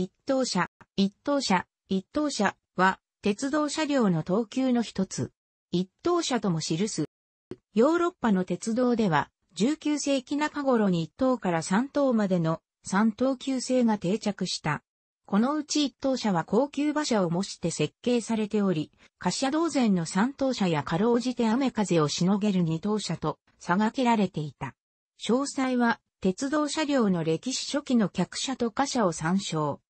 一等車、一等車、一等車は、鉄道車両の等級の一つ。一等車とも記す。ヨーロッパの鉄道では、19世紀中頃に1等から3等までの3等級制が定着した。このうち1等車は高級馬車を模して設計されており、貨車同然の3等車やかろうじて雨風をしのげる2等車と差がけられていた。詳細は鉄道車両の歴史初期の客車と貨車を参照。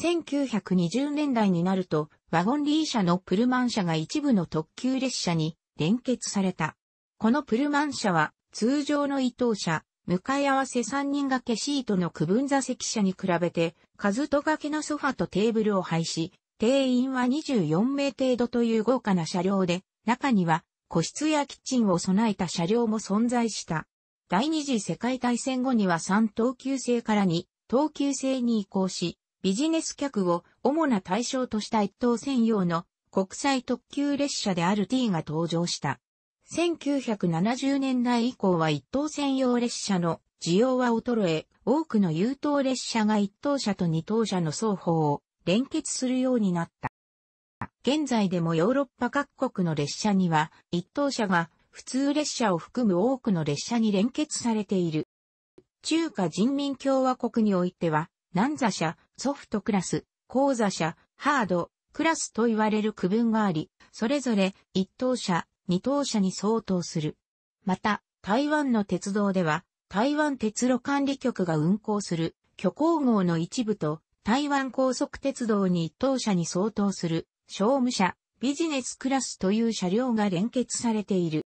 1920年代になると、ワゴンリー車のプルマン車が一部の特急列車に連結された。このプルマン車は、通常の伊藤車、向かい合わせ3人掛けシートの区分座席車に比べて、数と掛けのソファとテーブルを配し、定員は24名程度という豪華な車両で、中には個室やキッチンを備えた車両も存在した。第二次世界大戦後には3等級制から2等級制に移行し、ビジネス客を主な対象とした一等専用の国際特急列車である T が登場した。1970年代以降は一等専用列車の需要は衰え、多くの優等列車が一等車と二等車の双方を連結するようになった。現在でもヨーロッパ各国の列車には一等車が普通列車を含む多くの列車に連結されている。中華人民共和国においては南座車、ソフトクラス、高座車、ハード、クラスと言われる区分があり、それぞれ一等車、二等車に相当する。また、台湾の鉄道では、台湾鉄路管理局が運行する虚構号の一部と、台湾高速鉄道に一等車に相当する商務車、ビジネスクラスという車両が連結されている。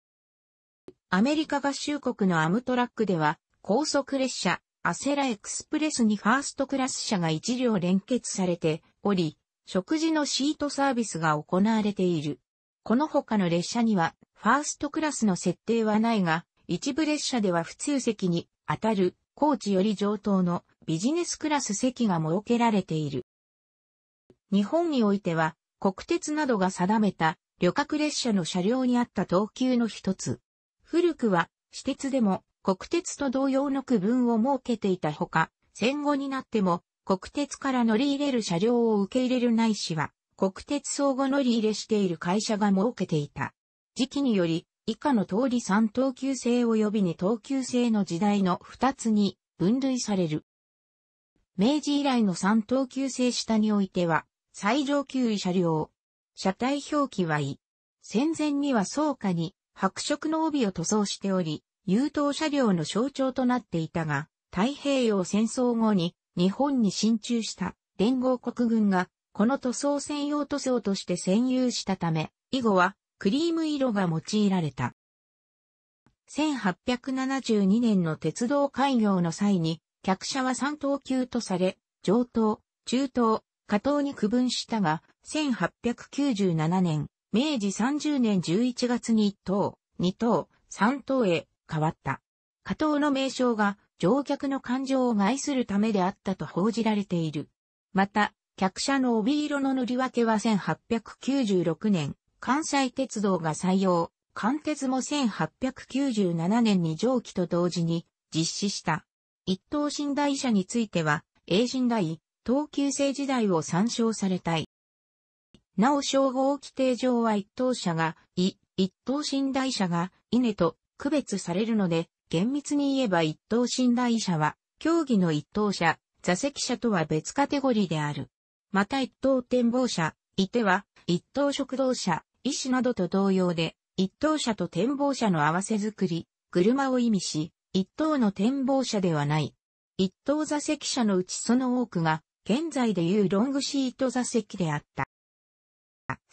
アメリカ合衆国のアムトラックでは、高速列車、アセラエクスプレスにファーストクラス車が一両連結されており、食事のシートサービスが行われている。この他の列車には、ファーストクラスの設定はないが、一部列車では普通席に当たる、高知より上等のビジネスクラス席が設けられている。日本においては、国鉄などが定めた旅客列車の車両にあった等級の一つ。古くは、私鉄でも国鉄と同様の区分を設けていたほか、戦後になっても国鉄から乗り入れる車両を受け入れるないしは、国鉄相互乗り入れしている会社が設けていた。時期により、以下の通り3等級制及び2等級制の時代の2つに分類される。明治以来の3等級制下においては、最上級位車両、車体表記は E。戦前には草下に白色の帯を塗装しており、優等車両の象徴となっていたが、太平洋戦争後に日本に進駐した連合国軍がこの塗装専用塗装として占有したため、以後はクリーム色が用いられた。1872年の鉄道開業の際に、客車は3等級とされ、上等、中等、下等に区分したが、1897年、明治30年11月に1等、2等、3等へ変わった。加藤の名称が乗客の感情を害するためであったと報じられている。また、客車の帯色の塗り分けは1896年、関西鉄道が採用、関鉄も1897年に上記と同時に実施した。一等寝台車については、永神台、東急生時代を参照されたい。なお称号規定上は一等車が、い、一等寝台車が、稲と区別されるので、厳密に言えば一等信頼者は、競技の一等者、座席者とは別カテゴリーである。また一等展望者、いては、一等食堂者、医師などと同様で、一等者と展望者の合わせ作り、車を意味し、一等の展望者ではない。一等座席者のうちその多くが、現在でいうロングシート座席であった。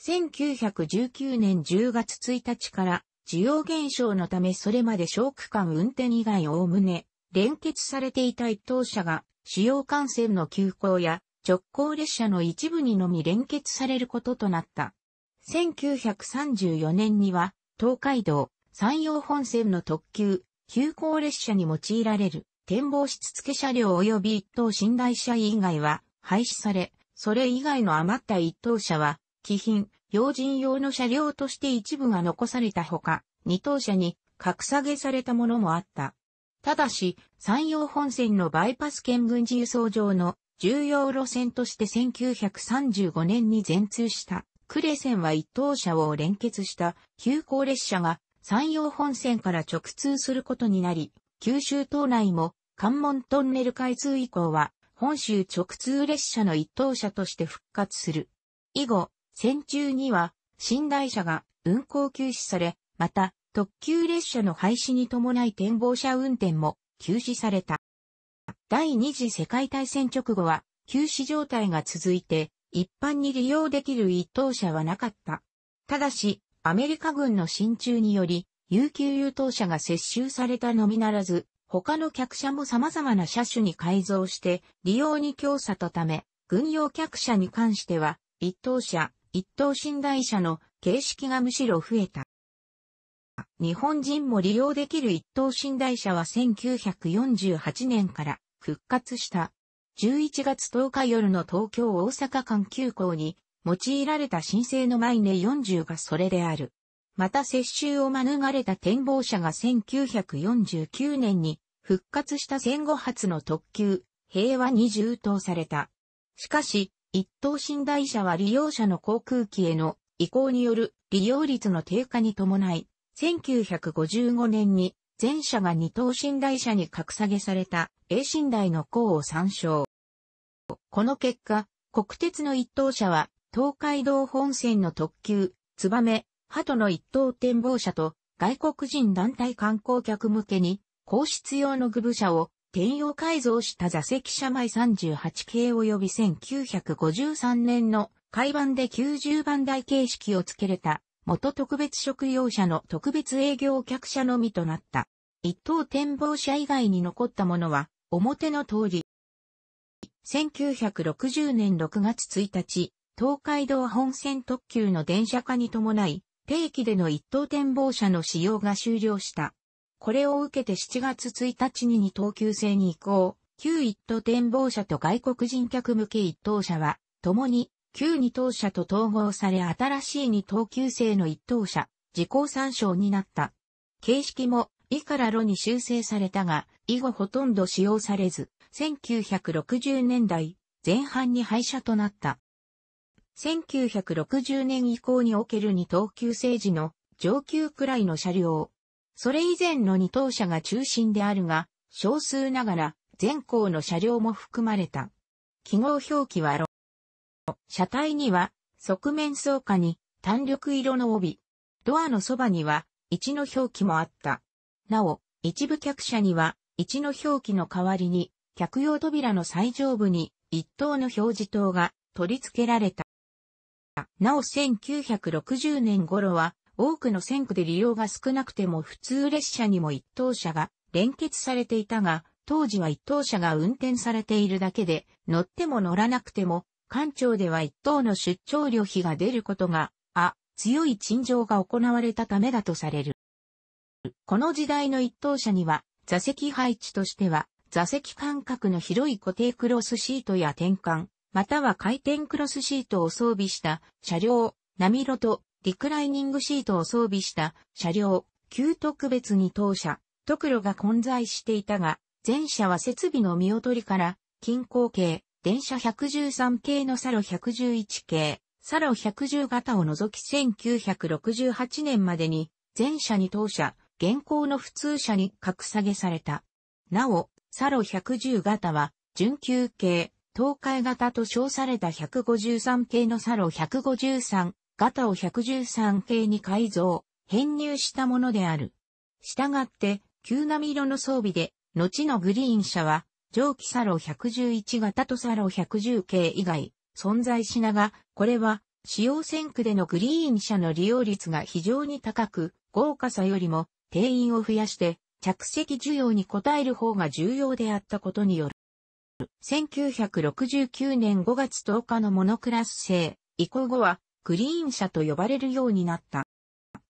1919年10月1日から需要減少のためそれまで小区間運転以外おおむね、連結されていた一等車が、主要幹線の急行や直行列車の一部にのみ連結されることとなった。1934年には、東海道、山陽本線の特急、急行列車に用いられる、展望室付車両及び一等寝台車以外は廃止され、それ以外の余った一等車は、貴品、用人用の車両として一部が残されたほか、二等車に格下げされたものもあった。ただし、山陽本線のバイパス県軍事輸送上の重要路線として1935年に全通した、呉線は一等車を連結した急行列車が山陽本線から直通することになり、九州島内も関門トンネル開通以降は本州直通列車の一等車として復活する。以後、戦中には、寝台車が運行休止され、また、特急列車の廃止に伴い展望車運転も休止された。第二次世界大戦直後は、休止状態が続いて、一般に利用できる一等車はなかった。ただし、アメリカ軍の進駐により、有給優等車が接収されたのみならず、他の客車も様々な車種に改造して、利用に強さとため、軍用客車に関しては、一等車、一等寝台車の形式がむしろ増えた。日本人も利用できる一等寝台車は1948年から復活した。11月10日夜の東京大阪間急行に用いられた申請のマイネ40がそれである。また接収を免れた展望車が1949年に復活した戦後初の特急、平和に充当された。しかし、一等寝台車は利用者の航空機への移行による利用率の低下に伴い、1955年に全車が二等寝台車に格下げされた A 寝台の項を参照。この結果、国鉄の一等車は東海道本線の特急、ツバメ、鳩の一等展望車と外国人団体観光客向けに皇室用のグブ車を転用改造した座席車枚38系及び1953年の海版で90番台形式を付けれた元特別職用車の特別営業客車のみとなった。一等展望車以外に残ったものは表の通り。1960年6月1日、東海道本線特急の電車化に伴い、定期での一等展望車の使用が終了した。これを受けて7月1日に二等級制に移行、旧一等展望車と外国人客向け一等車は、共に旧二等車と統合され新しい二等級制の一等車、自己参照になった。形式も、以から炉に修正されたが、以後ほとんど使用されず、1960年代前半に廃車となった。1960年以降における二等級制時の上級くらいの車両、それ以前の二等車が中心であるが、少数ながら、全校の車両も含まれた。記号表記はロ。車体には、側面草下に、単緑色の帯。ドアのそばには、1の表記もあった。なお、一部客車には、1の表記の代わりに、客用扉の最上部に、1等の表示灯が取り付けられた。なお1960年頃は、多くの線区で利用が少なくても普通列車にも一等車が連結されていたが、当時は一等車が運転されているだけで、乗っても乗らなくても、官庁では一等の出張旅費が出ることが、あ、強い陳情が行われたためだとされる。この時代の一等車には、座席配置としては、座席間隔の広い固定クロスシートや転換、または回転クロスシートを装備した車両、波路とリクライニングシートを装備した車両、旧特別に当社、特路が混在していたが、前車は設備の見劣りから、近郊系、電車113系のサロ111系、サロ110型を除き1968年までに、前車に当社、現行の普通車に格下げされた。なお、サロ110型は、準急系、東海型と称された153系のサロ153ガタを113系に改造、編入したものである。従って、急波色の装備で、後のグリーン車は、蒸気サロ111型とサロ110系以外、存在しなが、これは、使用線区でのグリーン車の利用率が非常に高く、豪華さよりも、定員を増やして、着席需要に応える方が重要であったことによる。1969年5月10日のモノクラス制、移行後は、グリーン車と呼ばれるようになった。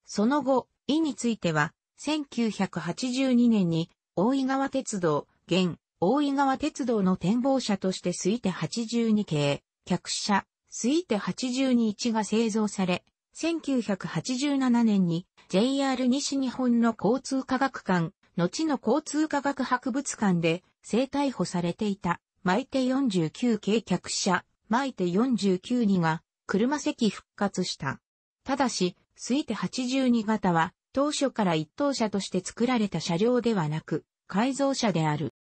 その後、意については、1982年に大井川鉄道、現大井川鉄道の展望車として推定82系、客車、推定821が製造され、1987年に JR 西日本の交通科学館、後の交通科学博物館で正逮捕されていた、マイテ49系客車、マイテ49にが車席復活した。ただし、スイテ82型は、当初から一等車として作られた車両ではなく、改造車である。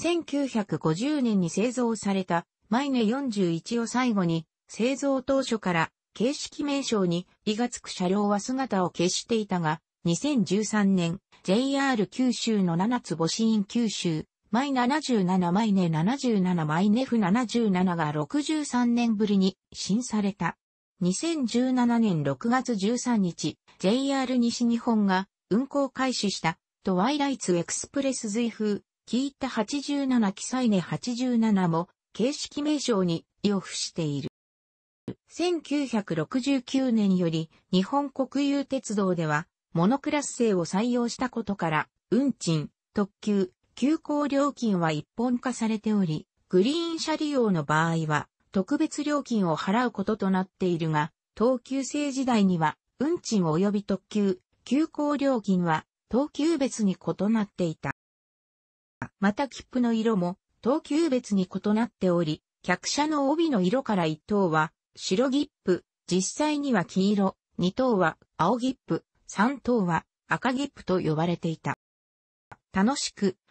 1950年に製造された、マイネ41を最後に、製造当初から形式名称に、イがつく車両は姿を消していたが、2013年、JR 九州の七つ星院九州、マイ77マイネ77マイネフ77が63年ぶりに新された。2017年6月13日、JR 西日本が運行開始した、トワイライツエクスプレス随風、キータ87サイネ87も、形式名称に寄付している。1969年より日本国有鉄道ではモノクラス製を採用したことから運賃、特急、急行料金は一本化されており、グリーン車利用の場合は、特別料金を払うこととなっているが、東急制時代には、運賃及び特急、急行料金は、東急別に異なっていた。また切符の色も、東急別に異なっており、客車の帯の色から1等は、白切符、実際には黄色、2等は青切符、3等は赤切符と呼ばれていた。楽しく、